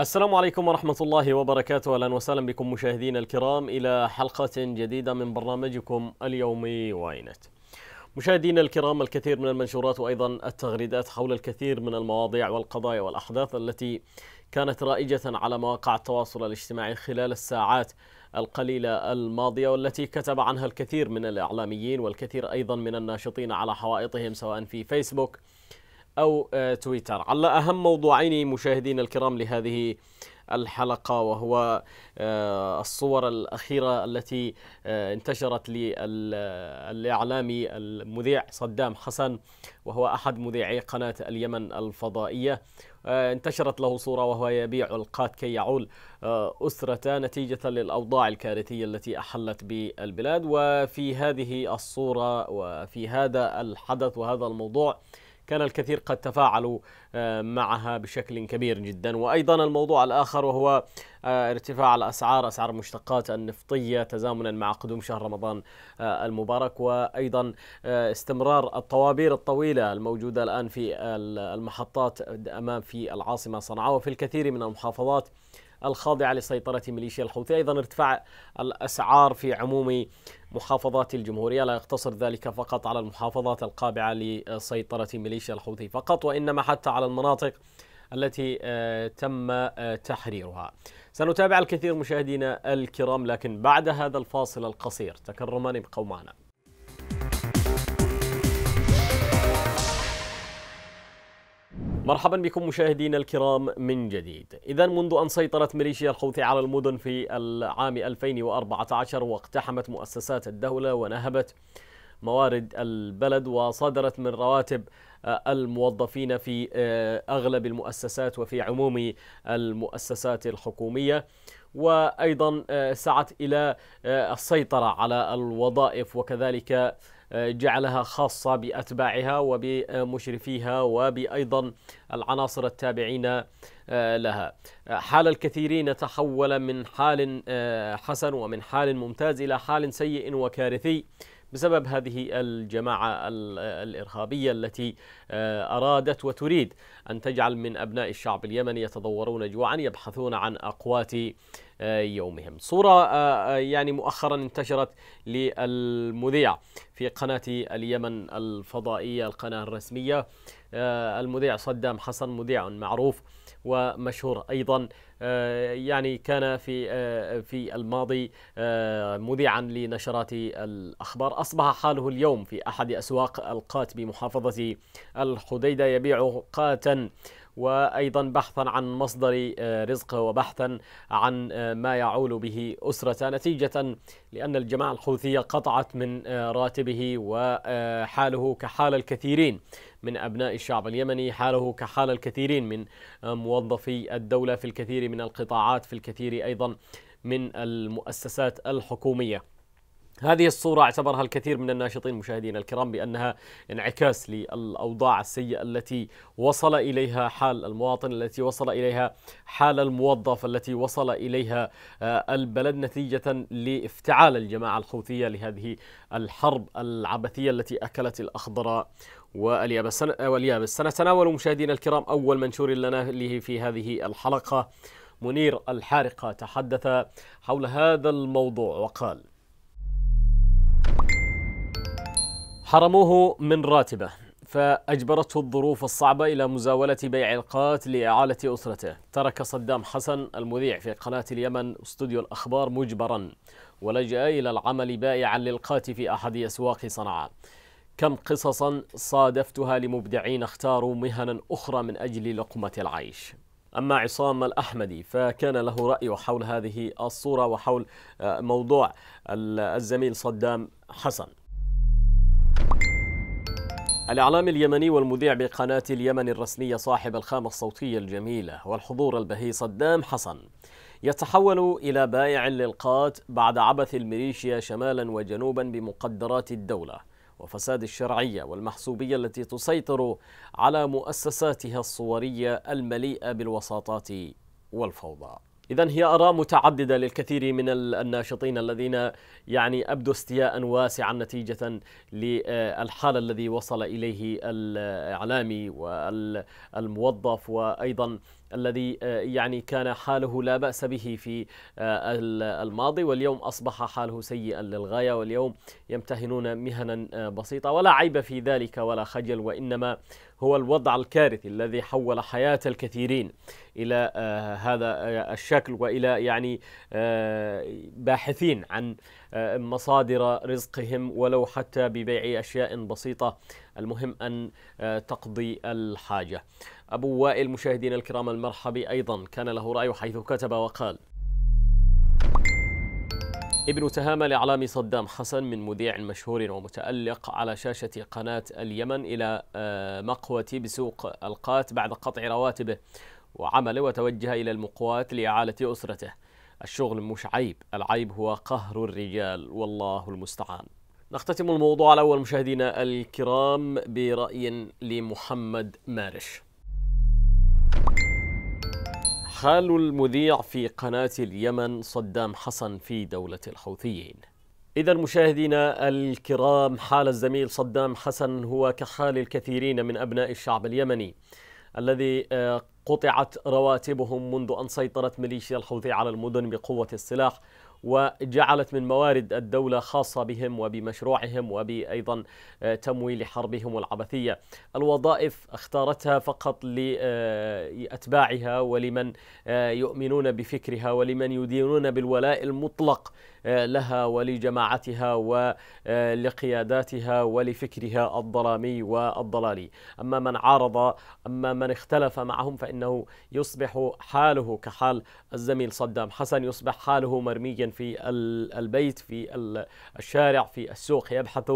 السلام عليكم ورحمة الله وبركاته أهلا وسهلا بكم مشاهدينا الكرام إلى حلقة جديدة من برنامجكم اليومي واينت مشاهدينا الكرام الكثير من المنشورات وأيضا التغريدات حول الكثير من المواضيع والقضايا والأحداث التي كانت رائجة على مواقع التواصل الاجتماعي خلال الساعات القليلة الماضية والتي كتب عنها الكثير من الإعلاميين والكثير أيضا من الناشطين على حوائطهم سواء في فيسبوك أو آه، تويتر على أهم موضوعين مشاهدين الكرام لهذه الحلقة وهو آه، الصور الأخيرة التي آه، انتشرت للإعلامي المذيع صدام حسن وهو أحد مذيعي قناة اليمن الفضائية انتشرت له صورة وهو يبيع القات كي يعول أسرته نتيجة للأوضاع الكارثية التي أحلت بالبلاد وفي هذه الصورة وفي هذا الحدث وهذا الموضوع كان الكثير قد تفاعلوا آه، معها بشكل كبير جدا وأيضا الموضوع الآخر وهو آه، ارتفاع الأسعار أسعار المشتقات النفطية تزامنا مع قدوم شهر رمضان آه، المبارك وأيضا استمرار الطوابير الطويلة الموجودة الآن في المحطات أمام في العاصمة صنعاء وفي الكثير من المحافظات الخاضعة لسيطرة ميليشيا الحوثي أيضا ارتفاع الأسعار في عموم محافظات الجمهورية لا يقتصر ذلك فقط على المحافظات القابعة لسيطرة ميليشيا الحوثي فقط وإنما حتى على المناطق التي آه، تم آه، تحريرها سنتابع الكثير مشاهدينا الكرام لكن بعد هذا الفاصل القصير تكرمان ابقوا معنا مرحبا بكم مشاهدينا الكرام من جديد إذا منذ أن سيطرت ميليشيا الحوثي على المدن في العام 2014 واقتحمت مؤسسات الدولة ونهبت موارد البلد وصدرت من رواتب آه، الموظفين في آه، أغلب المؤسسات وفي عموم المؤسسات الحكومية وأيضا آه، سعت إلى السيطرة على الوظائف وكذلك جعلها خاصة بأتباعها وبمشرفيها وبأيضا العناصر التابعين آه، لها حال الكثيرين تحول من حال آه، حسن ومن حال ممتاز إلى حال سيء وكارثي بسبب هذه الجماعة الإرهابية التي آه، أرادت وتريد أن تجعل من أبناء الشعب اليمني يتضورون جوعا يبحثون عن أقوات يومهم صورة آه، آه، يعني مؤخرا انتشرت للمذيع في قناة اليمن الفضائية القناة الرسمية آه، المذيع صدام حسن مذيع معروف ومشهور ايضا يعني كان في في الماضي مذيعا لنشرات الاخبار اصبح حاله اليوم في احد اسواق القات بمحافظه الحديده يبيع قاتا وأيضا بحثا عن مصدر آه، رزقه وبحثا عن آه، ما يعول به أسرته نتيجة لأن الجماعة الحوثية قطعت من آه، راتبه وحاله كحال الكثيرين من أبناء الشعب اليمني حاله كحال الكثيرين من موظفي الدولة في الكثير من القطاعات في الكثير أيضا من المؤسسات الحكومية هذه الصورة اعتبرها الكثير من الناشطين مشاهدينا الكرام بأنها انعكاس للأوضاع السيئة التي وصل إليها حال المواطن التي وصل إليها حال الموظف التي وصل إليها آه، البلد نتيجة لافتعال الجماعة الحوثية لهذه الحرب العبثية التي أكلت الأخضر آه، واليابس سنتناول مشاهدينا الكرام أول منشور لنا له في هذه الحلقة منير الحارقة تحدث حول هذا الموضوع وقال حرموه من راتبه فأجبرته الظروف الصعبة إلى مزاولة بيع القات لإعالة أسرته ترك صدام حسن المذيع في قناة اليمن استوديو الأخبار مجبرا ولجأ إلى العمل بائعا للقات في أحد أسواق صنعاء كم قصصا صادفتها لمبدعين اختاروا مهنا أخرى من أجل لقمة العيش أما عصام الأحمدي فكان له رأي حول هذه الصورة وحول آه، موضوع الزميل صدام حسن الإعلام اليمني والمذيع بقناة اليمن الرسمية صاحب الخامة الصوتية الجميلة والحضور البهي صدام حسن يتحول إلى بائع للقات بعد عبث الميليشيا شمالا وجنوبا بمقدرات الدولة وفساد الشرعية والمحسوبية التي تسيطر على مؤسساتها الصورية المليئة بالوساطات والفوضى إذا هي آراء متعددة للكثير من الناشطين الذين يعني أبدوا استياء واسعا نتيجة للحال الذي وصل إليه الإعلامي والموظف وأيضا الذي آه، يعني كان حاله لا بأس به في آه، الماضي واليوم أصبح حاله سيئا للغاية واليوم يمتهنون مهنا آه، بسيطة ولا عيب في ذلك ولا خجل وإنما هو الوضع الكارثي الذي حول حياة الكثيرين إلى هذا الشكل وإلى يعني باحثين عن مصادر رزقهم ولو حتى ببيع أشياء بسيطة المهم أن تقضي الحاجة أبو وائل مشاهدينا الكرام المرحبي أيضا كان له رأي حيث كتب وقال ابن تهامة لإعلام صدام حسن من مذيع مشهور ومتألق على شاشة قناة اليمن إلى آه، مقوة بسوق القات بعد قطع رواتبه وعمله وتوجه إلى المقوات لإعالة أسرته الشغل مش عيب العيب هو قهر الرجال والله المستعان نختتم الموضوع الأول مشاهدينا الكرام برأي لمحمد مارش حال المذيع في قناة اليمن صدام حسن في دولة الحوثيين إذا مشاهدينا الكرام حال الزميل صدام حسن هو كحال الكثيرين من أبناء الشعب اليمني الذي آه، قطعت رواتبهم منذ أن سيطرت ميليشيا الحوثي على المدن بقوة السلاح وجعلت من موارد الدولة خاصة بهم وبمشروعهم وبأيضا آه، تمويل حربهم العبثية الوظائف اختارتها فقط آه، لأتباعها ولمن آه، يؤمنون بفكرها ولمن يدينون بالولاء المطلق آه، لها ولجماعتها ولقياداتها ولفكرها الظلامي والضلالي أما من عارض أما من اختلف معهم فإنه يصبح حاله كحال الزميل صدام حسن يصبح حاله مرميا في البيت في الشارع في السوق يبحث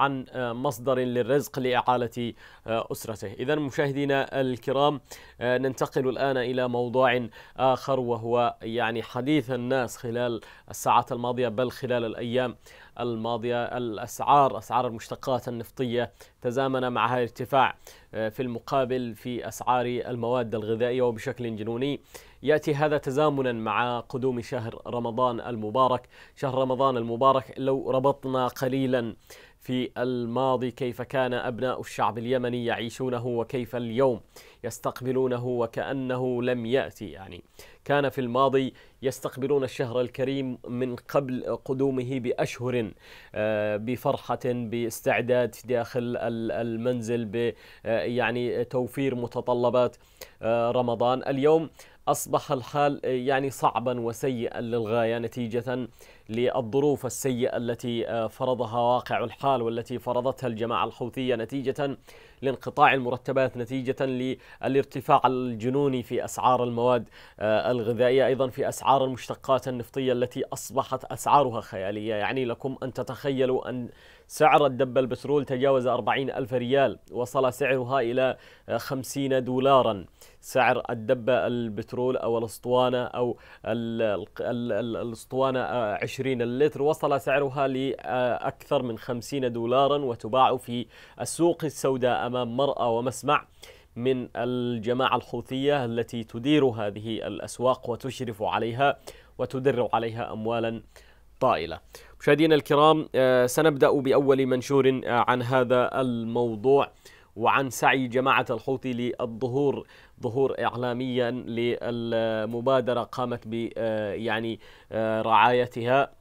عن آه، مصدر للرزق لإعالة آه، أسرته إذا مشاهدينا الكرام آه، ننتقل الآن إلى موضوع آخر وهو يعني حديث الناس خلال الساعات الماضية بل خلال الأيام الماضية الأسعار أسعار المشتقات النفطية تزامن معها ارتفاع في المقابل في أسعار المواد الغذائية وبشكل جنوني يأتي هذا تزامنا مع قدوم شهر رمضان المبارك شهر رمضان المبارك لو ربطنا قليلا في الماضي كيف كان أبناء الشعب اليمني يعيشونه وكيف اليوم يستقبلونه وكأنه لم يأتي يعني كان في الماضي يستقبلون الشهر الكريم من قبل قدومه بأشهر آه، بفرحة باستعداد داخل المنزل ب آه، يعني توفير متطلبات آه، رمضان اليوم أصبح الحال آه، يعني صعبا وسيئا للغاية نتيجة للظروف السيئة التي آه، فرضها واقع الحال والتي فرضتها الجماعة الحوثية نتيجة لانقطاع المرتبات نتيجة للارتفاع الجنوني في أسعار المواد آه، الغذائية أيضا في أسعار المشتقات النفطية التي أصبحت أسعارها خيالية يعني لكم أن تتخيلوا أن سعر الدب البترول تجاوز 40 ألف ريال وصل سعرها إلى 50 دولاراً سعر الدبة البترول أو الأسطوانة أو الأسطوانة 20 آه، اللتر وصل سعرها لأكثر من 50 دولارا وتباع في السوق السوداء أمام مراه ومسمع من الجماعة الحوثية التي تدير هذه الأسواق وتشرف عليها وتدر عليها أموالا طائلة مشاهدينا الكرام آه، سنبدأ بأول منشور آه، عن هذا الموضوع وعن سعي جماعة الحوثي للظهور ظهور إعلاميا للمبادرة قامت ب آه، يعني آه، رعايتها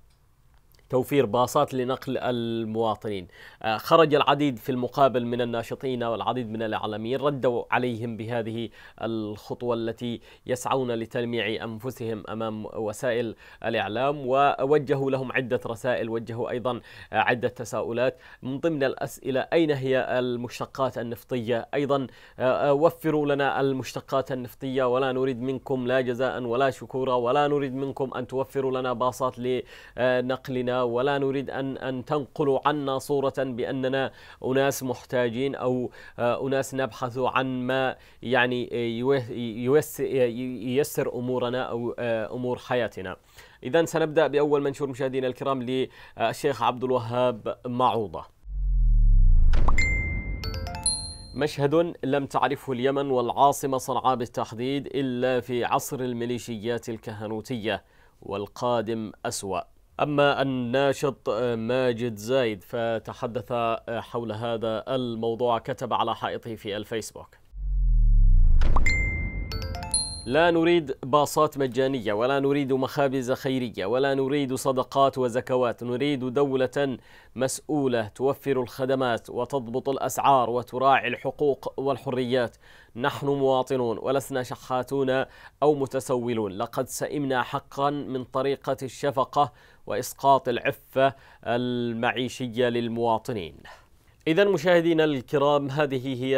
توفير باصات لنقل المواطنين آه، خرج العديد في المقابل من الناشطين والعديد من الإعلاميين ردوا عليهم بهذه الخطوة التي يسعون لتلميع أنفسهم أمام وسائل الإعلام ووجهوا لهم عدة رسائل وجهوا أيضا عدة تساؤلات من ضمن الأسئلة أين هي المشتقات النفطية أيضا آه، آه، وفروا لنا المشتقات النفطية ولا نريد منكم لا جزاء ولا شكورا ولا نريد منكم أن توفروا لنا باصات لنقلنا ولا نريد أن, أن تنقلوا عنا صورة بأننا أناس محتاجين أو آه، أناس نبحث عن ما يعني آه، ييسر أمورنا أو آه، أمور حياتنا إذا سنبدأ بأول منشور مشاهدينا الكرام للشيخ عبد الوهاب معوضة مشهد لم تعرفه اليمن والعاصمة صنعاء بالتحديد إلا في عصر الميليشيات الكهنوتية والقادم أسوأ أما الناشط آه، ماجد زايد فتحدث آه، حول هذا الموضوع كتب على حائطه في الفيسبوك لا نريد باصات مجانية ولا نريد مخابز خيرية ولا نريد صدقات وزكوات نريد دولة مسؤولة توفر الخدمات وتضبط الأسعار وتراعي الحقوق والحريات نحن مواطنون ولسنا شحاتون أو متسولون لقد سئمنا حقا من طريقة الشفقة وإسقاط العفة المعيشية للمواطنين إذا مشاهدينا الكرام هذه هي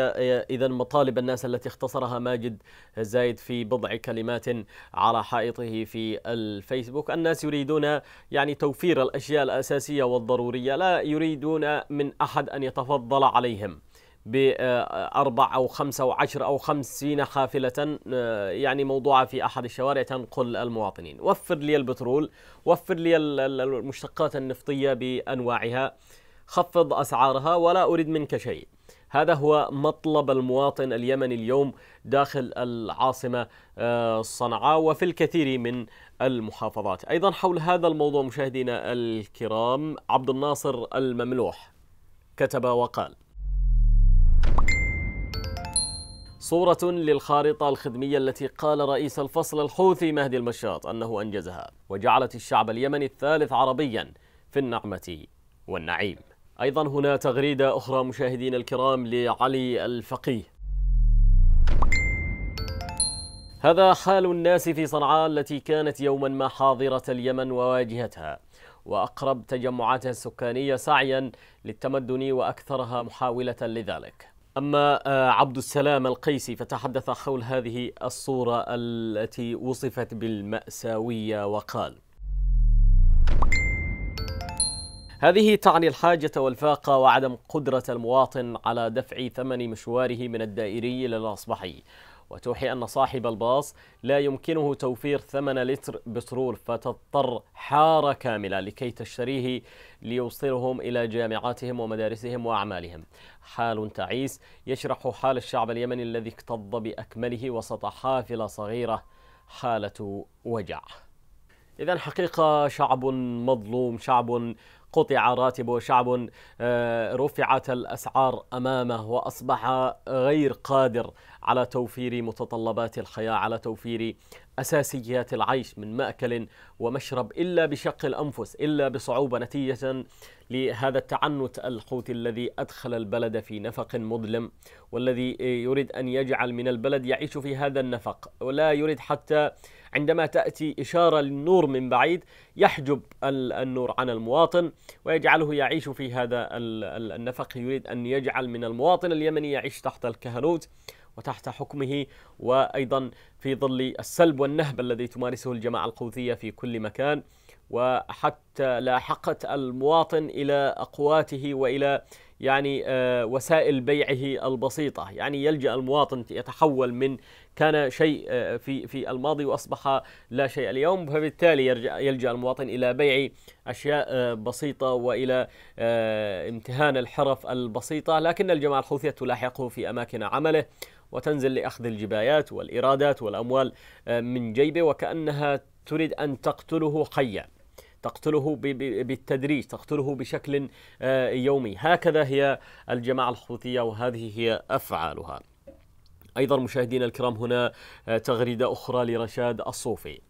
إذا مطالب الناس التي اختصرها ماجد زايد في بضع كلمات على حائطه في الفيسبوك، الناس يريدون يعني توفير الأشياء الأساسية والضرورية، لا يريدون من أحد أن يتفضل عليهم. بأربع أو خمسة أو عشر أو خمسين حافلة آه، يعني موضوعة في أحد الشوارع تنقل المواطنين وفر لي البترول وفر لي المشتقات النفطية بأنواعها خفض أسعارها ولا أريد منك شيء هذا هو مطلب المواطن اليمني اليوم داخل العاصمة آه، صنعاء وفي الكثير من المحافظات أيضا حول هذا الموضوع مشاهدينا الكرام عبد الناصر المملوح كتب وقال صورة للخارطة الخدمية التي قال رئيس الفصل الحوثي مهدي المشاط أنه أنجزها وجعلت الشعب اليمني الثالث عربيا في النعمة والنعيم أيضا هنا تغريدة أخرى مشاهدين الكرام لعلي الفقيه هذا حال الناس في صنعاء التي كانت يوما ما حاضرة اليمن وواجهتها وأقرب تجمعاتها السكانية سعيا للتمدن وأكثرها محاولة لذلك أما آه، عبد السلام القيسي فتحدث حول هذه الصورة التي وصفت بالمأساوية وقال هذه تعني الحاجة والفاقة وعدم قدرة المواطن على دفع ثمن مشواره من الدائري إلى الأصبحي وتوحي أن صاحب الباص لا يمكنه توفير ثمن لتر بترول فتضطر حارة كاملة لكي تشتريه ليوصلهم إلى جامعاتهم ومدارسهم وأعمالهم حال تعيس يشرح حال الشعب اليمني الذي اكتظ بأكمله وسط حافلة صغيرة حالة وجع إذا حقيقة شعب مظلوم شعب قطع راتب شعب آه، رفعت الأسعار أمامه وأصبح غير قادر على توفير متطلبات الحياة على توفير أساسيات العيش من مأكل ومشرب إلا بشق الأنفس إلا بصعوبة نتيجة لهذا التعنت الحوثي الذي أدخل البلد في نفق مظلم والذي يريد أن يجعل من البلد يعيش في هذا النفق ولا يريد حتى عندما تأتي إشارة للنور من بعيد يحجب النور عن المواطن ويجعله يعيش في هذا النفق يريد أن يجعل من المواطن اليمني يعيش تحت الكهنوت وتحت حكمه وأيضا في ظل السلب والنهب الذي تمارسه الجماعة القوثية في كل مكان وحتى لاحقت المواطن إلى أقواته وإلى يعني آه، وسائل بيعه البسيطة يعني يلجأ المواطن يتحول من كان شيء آه، في في الماضي واصبح لا شيء اليوم فبالتالي يرجع يلجا المواطن الى بيع اشياء آه، بسيطه والى آه، امتهان الحرف البسيطه لكن الجماعه الحوثيه تلاحقه في اماكن عمله وتنزل لاخذ الجبايات والايرادات والاموال من جيبه وكانها تريد ان تقتله حيا تقتله بالتدريج تقتله بشكل يومي هكذا هي الجماعه الحوثيه وهذه هي افعالها أيضا مشاهدينا الكرام هنا آه، تغريدة أخرى لرشاد الصوفي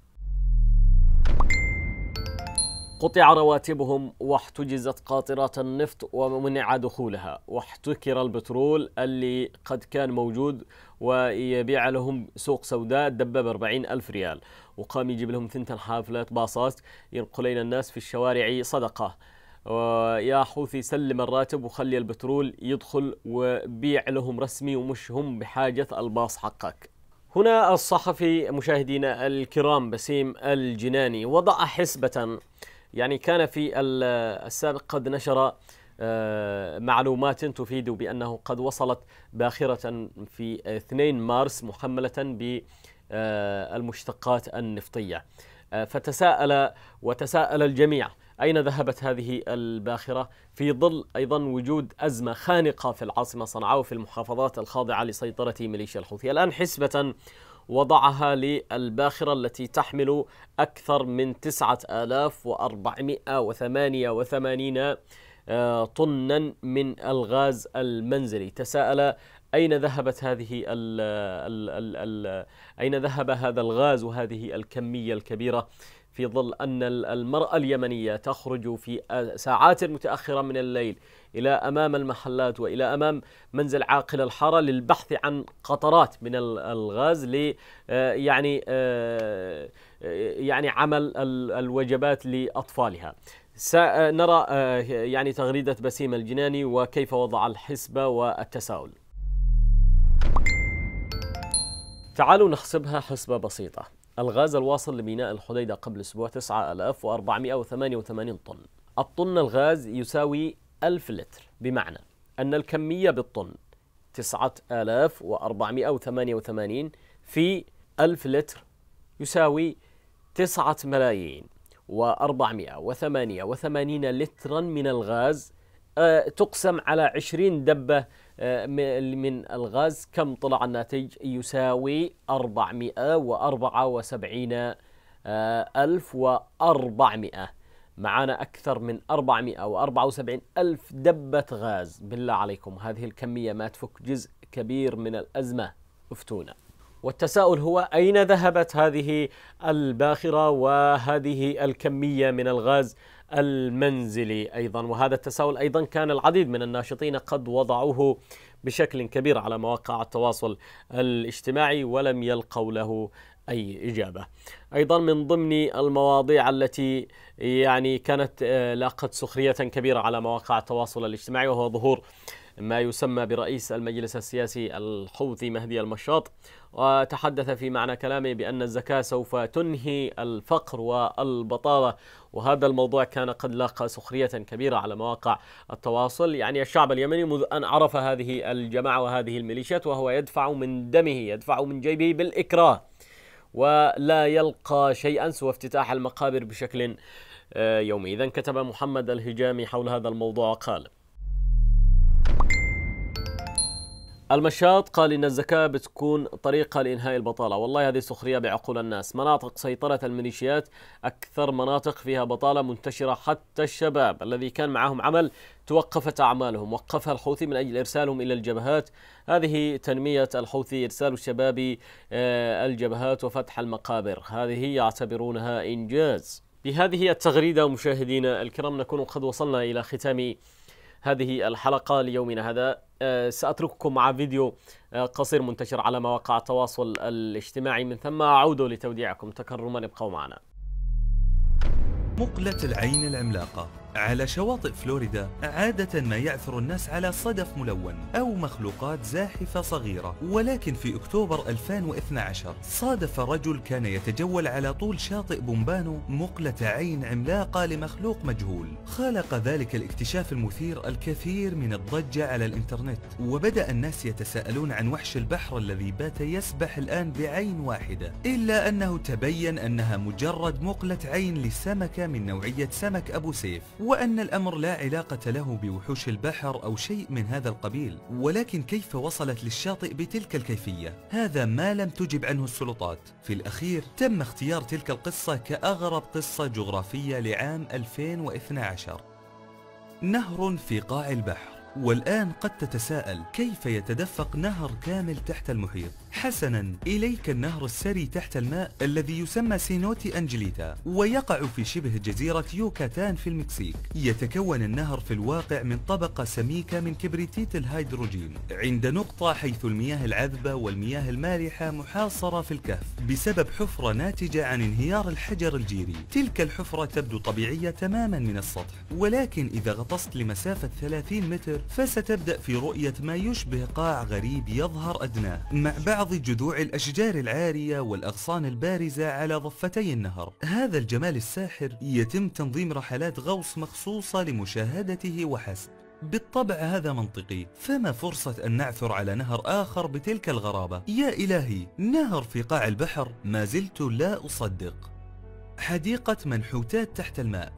قطع رواتبهم واحتجزت قاطرات النفط ومنع دخولها واحتكر البترول اللي قد كان موجود ويبيع لهم سوق سوداء دبب 40 ألف ريال وقام يجيب لهم ثنتين حافلات باصات ينقلين الناس في الشوارع صدقة يا حوثي سلم الراتب وخلي البترول يدخل وبيع لهم رسمي ومش هم بحاجة الباص حقك هنا الصحفي مشاهدينا الكرام بسيم الجناني وضع حسبة يعني كان في السابق قد نشر آه، معلومات تفيد بأنه قد وصلت باخرة في 2 مارس محملة بالمشتقات آه، النفطية آه، فتساءل وتساءل الجميع أين ذهبت هذه الباخرة في ظل أيضا وجود أزمة خانقة في العاصمة صنعاء وفي المحافظات الخاضعة لسيطرة ميليشيا الحوثي الآن حسبة وضعها للباخرة التي تحمل أكثر من 9488 آه، طنا من الغاز المنزلي تساءل أين ذهبت هذه ال ال ال الـ أين ذهب هذا الغاز وهذه الكمية الكبيرة في ظل أن المرأة اليمنية تخرج في ساعات متأخرة من الليل إلى أمام المحلات وإلى أمام منزل عاقل الحارة للبحث عن قطرات من الغاز لي آه، يعني آه، آه، يعني عمل الوجبات لأطفالها سنرى يعني تغريدة بسيم الجناني وكيف وضع الحسبة والتساؤل تعالوا نحسبها حسبة بسيطة الغاز الواصل لميناء الحديدة قبل أسبوع 9488 طن الطن الغاز يساوي 1000 لتر بمعنى أن الكمية بالطن 9488 في 1000 لتر يساوي 9 ملايين و488 لترا من الغاز آه، تقسم على 20 دبة آه، من الغاز كم طلع الناتج يساوي 474 آه، ألف وأربعمائة معانا أكثر من 474 ألف دبة غاز بالله عليكم هذه الكمية ما تفك جزء كبير من الأزمة افتونا والتساؤل هو أين ذهبت هذه الباخرة وهذه الكمية من الغاز المنزلي أيضا وهذا التساؤل أيضا كان العديد من الناشطين قد وضعوه بشكل كبير على مواقع التواصل الاجتماعي ولم يلقوا له أي إجابة أيضا من ضمن المواضيع التي يعني كانت آه، لاقت سخرية كبيرة على مواقع التواصل الاجتماعي وهو ظهور ما يسمى برئيس المجلس السياسي الحوثي مهدي المشاط وتحدث في معنى كلامه بأن الزكاة سوف تنهي الفقر والبطالة وهذا الموضوع كان قد لاقى سخرية كبيرة على مواقع التواصل يعني الشعب اليمني منذ أن عرف هذه الجماعة وهذه الميليشيات وهو يدفع من دمه يدفع من جيبه بالإكراه ولا يلقى شيئا سوى افتتاح المقابر بشكل آه، يومي إذا كتب محمد الهجامي حول هذا الموضوع قال المشاط قال إن الزكاة بتكون طريقة لإنهاء البطالة والله هذه سخرية بعقول الناس مناطق سيطرة الميليشيات أكثر مناطق فيها بطالة منتشرة حتى الشباب الذي كان معهم عمل توقفت أعمالهم وقفها الحوثي من أجل إرسالهم إلى الجبهات هذه تنمية الحوثي إرسال الشباب آه، الجبهات وفتح المقابر هذه يعتبرونها إنجاز بهذه التغريدة مشاهدينا الكرام نكون قد وصلنا إلى ختام هذه الحلقة ليومنا هذا آه، سأترككم مع فيديو آه، قصير منتشر على مواقع التواصل الاجتماعي من ثم أعود لتوديعكم تكرما ابقوا معنا مقلة العين العملاقة على شواطئ فلوريدا عادة ما يعثر الناس على صدف ملون أو مخلوقات زاحفة صغيرة ولكن في أكتوبر 2012 صادف رجل كان يتجول على طول شاطئ بومبانو مقلة عين عملاقة لمخلوق مجهول خلق ذلك الاكتشاف المثير الكثير من الضجة على الإنترنت وبدأ الناس يتساءلون عن وحش البحر الذي بات يسبح الآن بعين واحدة إلا أنه تبين أنها مجرد مقلة عين لسمكة من نوعية سمك أبو سيف وأن الأمر لا علاقة له بوحوش البحر أو شيء من هذا القبيل ولكن كيف وصلت للشاطئ بتلك الكيفية هذا ما لم تجب عنه السلطات في الأخير تم اختيار تلك القصة كأغرب قصة جغرافية لعام 2012 نهر في قاع البحر والآن قد تتساءل كيف يتدفق نهر كامل تحت المحيط حسنا إليك النهر السري تحت الماء الذي يسمى سينوتي أنجليتا ويقع في شبه جزيرة يوكاتان في المكسيك يتكون النهر في الواقع من طبقة سميكة من كبريتيت الهيدروجين عند نقطة حيث المياه العذبة والمياه المالحة محاصرة في الكهف بسبب حفرة ناتجة عن انهيار الحجر الجيري تلك الحفرة تبدو طبيعية تماما من السطح ولكن إذا غطست لمسافة 30 متر فستبدأ في رؤية ما يشبه قاع غريب يظهر أدناه مع بعض بعض جذوع الأشجار العارية والأغصان البارزة على ضفتي النهر هذا الجمال الساحر يتم تنظيم رحلات غوص مخصوصة لمشاهدته وحسب بالطبع هذا منطقي فما فرصة أن نعثر على نهر آخر بتلك الغرابة يا إلهي نهر في قاع البحر ما زلت لا أصدق حديقة منحوتات تحت الماء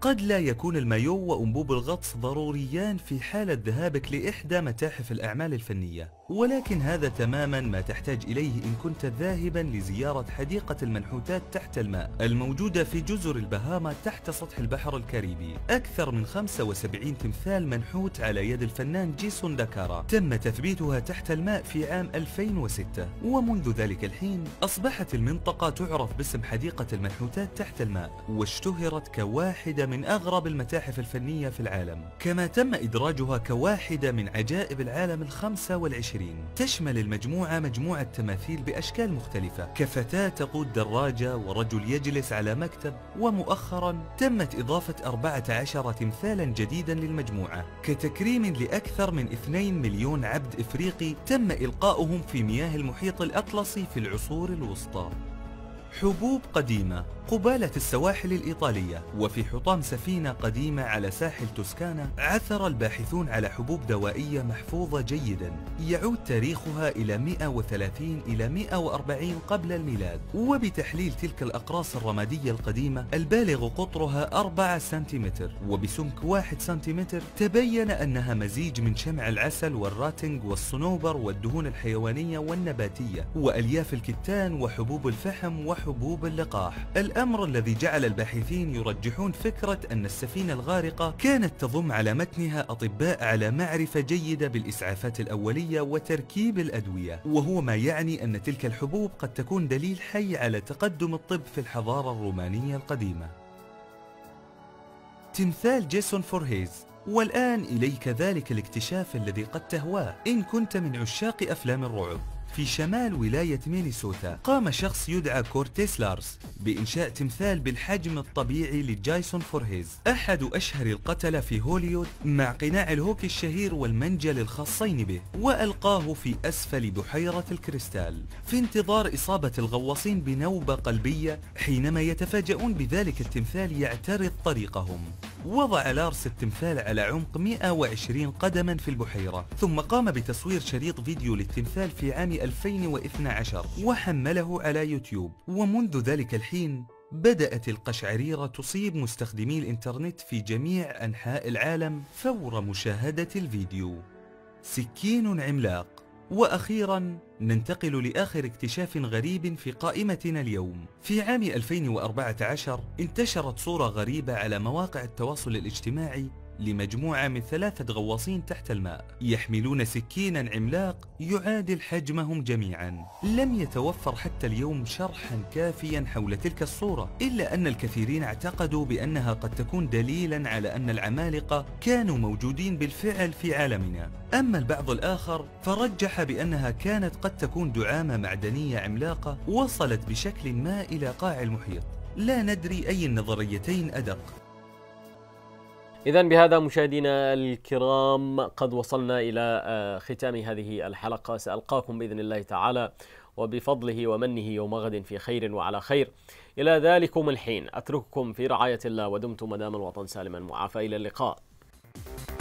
قد لا يكون المايو وأنبوب الغطس ضروريان في حالة ذهابك لإحدى متاحف الأعمال الفنية ولكن هذا تماما ما تحتاج إليه إن كنت ذاهبا لزيارة حديقة المنحوتات تحت الماء الموجودة في جزر البهاما تحت سطح البحر الكاريبي أكثر من 75 تمثال منحوت على يد الفنان جيسون داكارا تم تثبيتها تحت الماء في عام 2006 ومنذ ذلك الحين أصبحت المنطقة تعرف باسم حديقة المنحوتات تحت الماء واشتهرت كواحدة من أغرب المتاحف الفنية في العالم كما تم إدراجها كواحدة من عجائب العالم الخمسة والعشرين 2020 تشمل المجموعة مجموعة تماثيل بأشكال مختلفة كفتاة تقود دراجة ورجل يجلس على مكتب ومؤخرا تمت إضافة 14 تمثالا جديدا للمجموعة كتكريم لأكثر من 2 مليون عبد إفريقي تم إلقاؤهم في مياه المحيط الأطلسي في العصور الوسطى حبوب قديمة قبالة السواحل الإيطالية وفي حطام سفينة قديمة على ساحل توسكانا عثر الباحثون على حبوب دوائية محفوظة جيدا يعود تاريخها إلى 130 إلى 140 قبل الميلاد وبتحليل تلك الأقراص الرمادية القديمة البالغ قطرها 4 سنتيمتر وبسمك 1 سنتيمتر تبين أنها مزيج من شمع العسل والراتنج والصنوبر والدهون الحيوانية والنباتية وألياف الكتان وحبوب الفحم وحبوب حبوب اللقاح الأمر الذي جعل الباحثين يرجحون فكرة أن السفينة الغارقة كانت تضم على متنها أطباء على معرفة جيدة بالإسعافات الأولية وتركيب الأدوية وهو ما يعني أن تلك الحبوب قد تكون دليل حي على تقدم الطب في الحضارة الرومانية القديمة تمثال جيسون فورهيز والآن إليك ذلك الاكتشاف الذي قد تهواه إن كنت من عشاق أفلام الرعب في شمال ولاية مينيسوتا قام شخص يدعى كورتيس لارس بإنشاء تمثال بالحجم الطبيعي لجايسون فورهيز أحد أشهر القتلة في هوليوود مع قناع الهوكي الشهير والمنجل الخاصين به وألقاه في أسفل بحيرة الكريستال في انتظار إصابة الغواصين بنوبة قلبية حينما يتفاجؤون بذلك التمثال يعترض طريقهم وضع لارس التمثال على عمق 120 قدما في البحيرة ثم قام بتصوير شريط فيديو للتمثال في عام 2012 وحمله على يوتيوب ومنذ ذلك الحين بدأت القشعريرة تصيب مستخدمي الإنترنت في جميع أنحاء العالم فور مشاهدة الفيديو سكين عملاق وأخيرا ننتقل لآخر اكتشاف غريب في قائمتنا اليوم في عام 2014 انتشرت صورة غريبة على مواقع التواصل الاجتماعي لمجموعة من ثلاثة غواصين تحت الماء يحملون سكينا عملاق يعادل حجمهم جميعا لم يتوفر حتى اليوم شرحا كافيا حول تلك الصورة إلا أن الكثيرين اعتقدوا بأنها قد تكون دليلا على أن العمالقة كانوا موجودين بالفعل في عالمنا أما البعض الآخر فرجح بأنها كانت قد تكون دعامة معدنية عملاقة وصلت بشكل ما إلى قاع المحيط لا ندري أي النظريتين أدق إذا بهذا مشاهدينا الكرام قد وصلنا إلى آه، ختام هذه الحلقة سألقاكم بإذن الله تعالى وبفضله ومنه يوم غد في خير وعلى خير إلى ذلكم الحين أترككم في رعاية الله ودمتم مدام الوطن سالما معافى إلى اللقاء